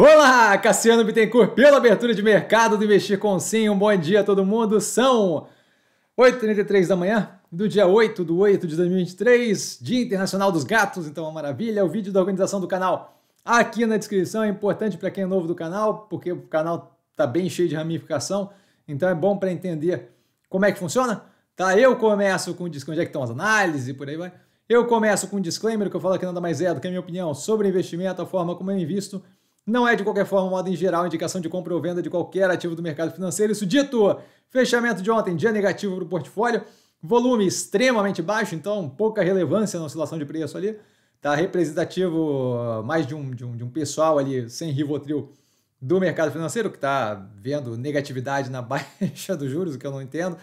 Olá, Cassiano Bittencourt, pela abertura de mercado do Investir com Sim. Um bom dia a todo mundo. São 8h33 da manhã do dia 8 de 8 de 2023, Dia Internacional dos Gatos, então é uma maravilha. O vídeo da organização do canal aqui na descrição é importante para quem é novo do canal, porque o canal está bem cheio de ramificação, então é bom para entender como é que funciona. Tá, eu começo com onde é que estão as análises e por aí vai. Eu começo com um disclaimer que eu falo que nada mais é do que a minha opinião sobre investimento, a forma como eu invisto não é de qualquer forma, modo em geral, indicação de compra ou venda de qualquer ativo do mercado financeiro. Isso dito, fechamento de ontem, dia negativo para o portfólio, volume extremamente baixo, então pouca relevância na oscilação de preço ali. Tá representativo ah, mais de um, de um, de um pessoal ali sem Rivotril do mercado financeiro, que está vendo negatividade na baixa dos juros, o que eu não entendo.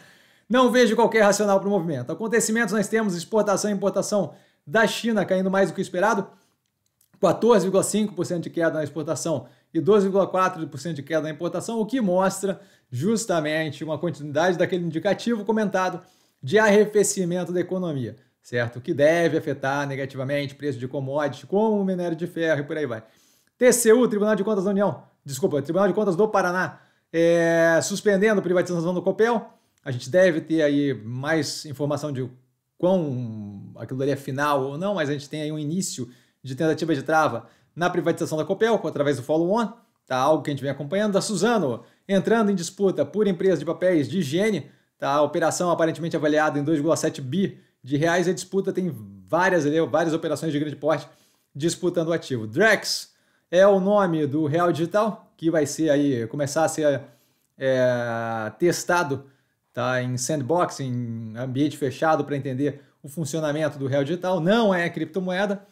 Não vejo qualquer racional para o movimento. Acontecimentos nós temos exportação e importação da China caindo mais do que o esperado. 14,5% de queda na exportação e 12,4% de queda na importação, o que mostra justamente uma continuidade daquele indicativo comentado de arrefecimento da economia, certo? Que deve afetar negativamente preço de commodities, como o minério de ferro e por aí vai. TCU, Tribunal de Contas da União, desculpa, Tribunal de Contas do Paraná, é, suspendendo a privatização do Copel. A gente deve ter aí mais informação de quão aquilo ali é final ou não, mas a gente tem aí um início de tentativa de trava na privatização da Copelco, através do follow-on, tá? algo que a gente vem acompanhando. a Suzano entrando em disputa por empresa de papéis de higiene, tá? a operação aparentemente avaliada em 2,7 bi de reais. A disputa tem várias, várias operações de grande porte disputando o ativo. Drex é o nome do Real Digital, que vai ser aí, começar a ser é, testado tá? em sandbox, em ambiente fechado para entender o funcionamento do Real Digital. Não é criptomoeda,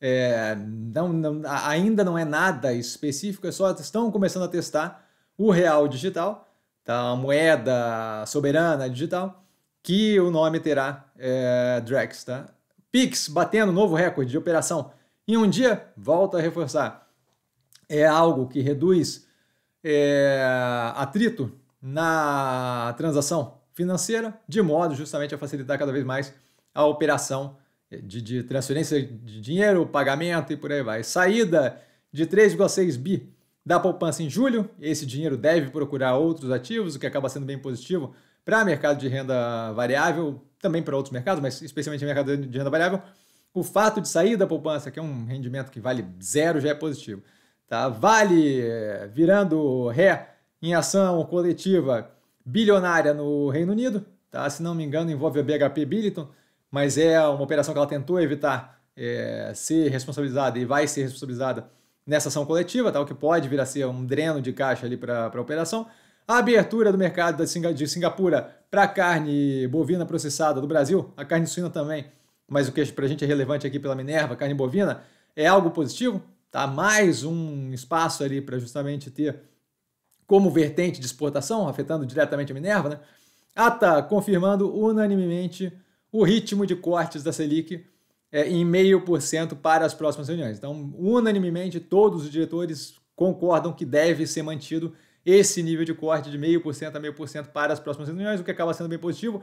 é, não, não, ainda não é nada específico, é só estão começando a testar o real digital, tá? a moeda soberana digital, que o nome terá é, Drex. Tá? Pix batendo novo recorde de operação em um dia, volta a reforçar. É algo que reduz é, atrito na transação financeira, de modo justamente a facilitar cada vez mais a operação de, de transferência de dinheiro, pagamento e por aí vai. Saída de 3,6 bi da poupança em julho. Esse dinheiro deve procurar outros ativos, o que acaba sendo bem positivo para mercado de renda variável, também para outros mercados, mas especialmente mercado de renda variável. O fato de sair da poupança, que é um rendimento que vale zero, já é positivo. Tá? Vale eh, virando ré em ação coletiva bilionária no Reino Unido, tá? se não me engano, envolve a BHP Billiton mas é uma operação que ela tentou evitar é, ser responsabilizada e vai ser responsabilizada nessa ação coletiva, tá? o que pode vir a ser um dreno de caixa ali para a operação. A abertura do mercado de Singapura para carne bovina processada do Brasil, a carne suína também, mas o que para a gente é relevante aqui pela Minerva, carne bovina, é algo positivo, tá? Mais um espaço ali para justamente ter como vertente de exportação, afetando diretamente a Minerva, né? ATA tá confirmando unanimemente o ritmo de cortes da Selic é, em 0,5% para as próximas reuniões. Então, unanimemente, todos os diretores concordam que deve ser mantido esse nível de corte de 0,5% a 0,5% para as próximas reuniões, o que acaba sendo bem positivo,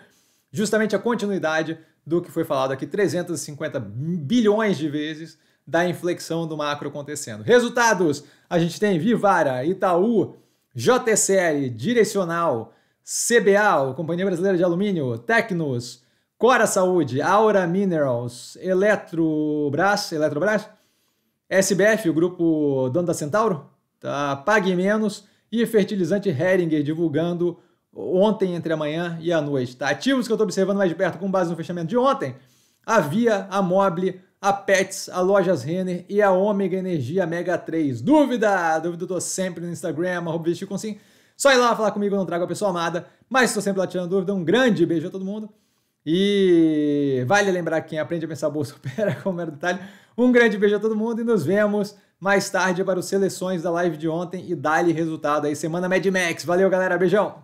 justamente a continuidade do que foi falado aqui 350 bilhões de vezes da inflexão do macro acontecendo. Resultados: a gente tem Vivara, Itaú, JCL, Direcional, CBA, Companhia Brasileira de Alumínio, Tecnos, Cora Saúde, Aura Minerals, Eletrobras, Eletrobras, SBF, o grupo dono da Centauro, tá? Pague Menos e Fertilizante Heringer divulgando ontem entre a manhã e a noite. Tá? Ativos que eu estou observando mais de perto com base no fechamento de ontem, a Via, a Mobile, a Pets, a Lojas Renner e a Ômega Energia Mega 3. Dúvida? Dúvida eu sempre no Instagram, arroba Só ir lá falar comigo, não trago a pessoa amada, mas estou sempre lá tirando dúvida. Um grande beijo a todo mundo e vale lembrar que quem aprende a pensar bolsa opera com mero detalhe. Um grande beijo a todo mundo e nos vemos mais tarde para os seleções da live de ontem e dá-lhe resultado aí. Semana Mad Max. Valeu, galera. Beijão.